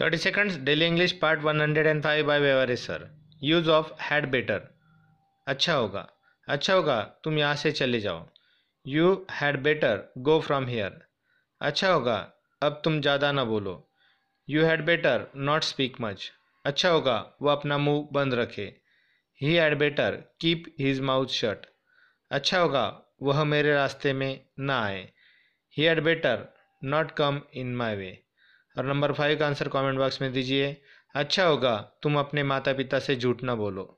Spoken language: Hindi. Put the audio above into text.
thirty seconds daily English part one hundred and five by वेवरेज sir use of had better अच्छा होगा अच्छा होगा तुम यहाँ से चले जाओ you had better go from here अच्छा होगा अब तुम ज़्यादा ना बोलो you had better not speak much अच्छा होगा वह अपना मुंह बंद रखे he had better keep his mouth shut अच्छा होगा वह मेरे रास्ते में ना आए he had better not come in my way और नंबर फाइव का आंसर कमेंट बॉक्स में दीजिए अच्छा होगा तुम अपने माता पिता से झूठ ना बोलो